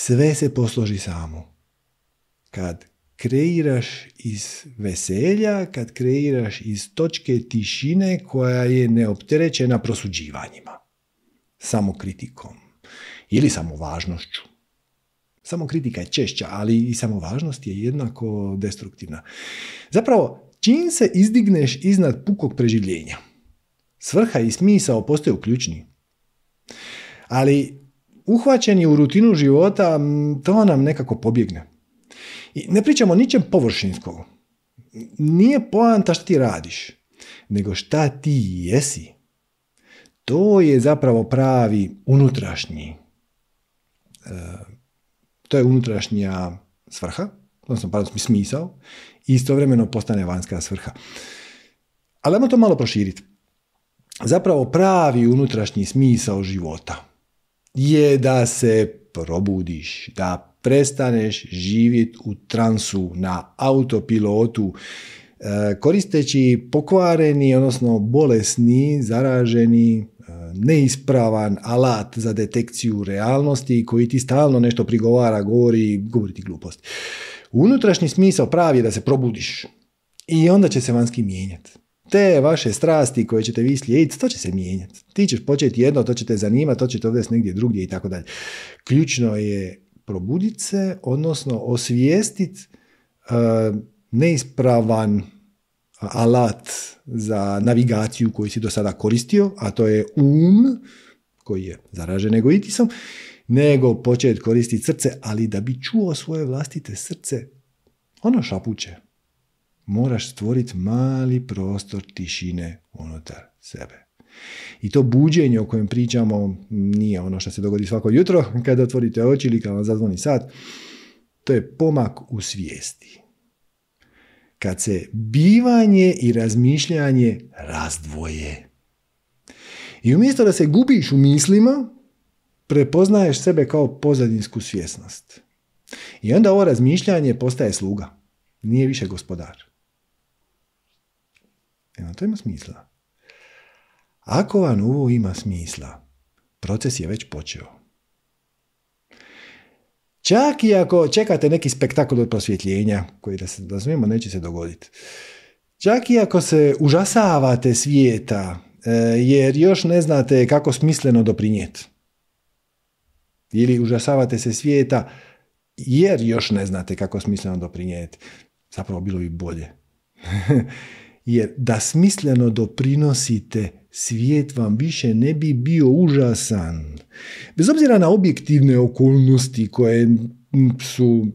sve se posloži samo. Kad kreiraš iz veselja, kad kreiraš iz točke tišine koja je neopterećena prosuđivanjima, samokritikom ili Samo kritika je češća, ali i samo važnost je jednako destruktivna. Zapravo, čim se izdigneš iznad pukog preživljenja, svrha i smisao postaju ključni. Ali uhvaćeni u rutinu života, to nam nekako pobjegne. I ne pričamo o ničem površinskom. Nije poanta što ti radiš, nego šta ti jesi. To je zapravo pravi unutrašnji. E, to je unutrašnja svrha, odnosno pardon, smisao, i istovremeno postane vanjska svrha. Ali ajmo to malo proširiti. Zapravo pravi unutrašnji smisao života – je da se probudiš, da prestaneš živjeti u transu na autopilotu, e, koristeći pokvareni, odnosno bolesni, zaraženi, e, neispravan alat za detekciju realnosti koji ti stalno nešto prigovara, govori, govori ti gluposti. Unutrašnji smisao pravi je da se probudiš i onda će se vanjski mijenjati te vaše strasti koje ćete vi slijediti, to će se mijenjati. Ti ćeš početi jedno, to će te zanimati, to će te odvesti negdje drugdje i tako dalje. Ključno je probuditi se, odnosno osvijestiti eh, neispravan alat za navigaciju koji si do sada koristio, a to je um, koji je zaražen egoitisom, nego početi koristiti srce, ali da bi čuo svoje vlastite srce, ono šapuće, moraš stvoriti mali prostor tišine unutar sebe. I to buđenje o kojem pričamo nije ono što se dogodi svako jutro kada otvorite oči ili kada vam zazvoni sat. To je pomak u svijesti. Kad se bivanje i razmišljanje razdvoje. I umjesto da se gubiš u mislima, prepoznaješ sebe kao pozadinsku svjesnost. I onda ovo razmišljanje postaje sluga. Nije više gospodar. Nema to ima smisla. Ako vam ovo ima smisla, proces je već počeo. Čak i ako čekate neki spektakl od prosvjetljenja, koji da se razumijemo neće se dogoditi, čak i ako se užasavate svijeta, e, jer još ne znate kako smisleno doprinijeti, ili užasavate se svijeta, jer još ne znate kako smisleno doprinijeti, zapravo bilo bi bolje. jer da smisleno doprinosite svijet vam više ne bi bio užasan. Bez obzira na objektivne okolnosti koje su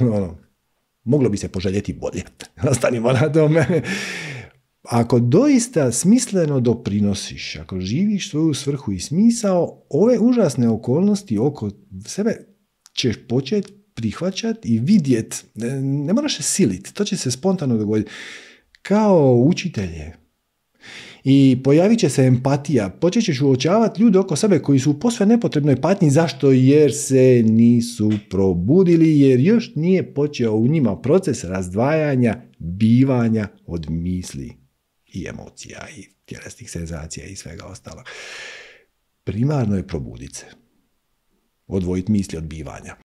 ono, moglo bi se poželjeti bolje. ostanimo na tome. Ako doista smisleno doprinosiš, ako živiš svoju svrhu i smisao, ove užasne okolnosti oko sebe ćeš početi prihvaćati i vidjet. Ne, ne moraš se siliti, to će se spontano dogoditi kao učitelje. I pojavit će se empatija, počet ćeš uočavati ljude oko sebe koji su u posve nepotrebnoj patnji, zašto? Jer se nisu probudili, jer još nije počeo u njima proces razdvajanja, bivanja od misli i emocija i tjelesnih senzacija i svega ostalo. Primarno je probudit se odvojiti misli od bivanja.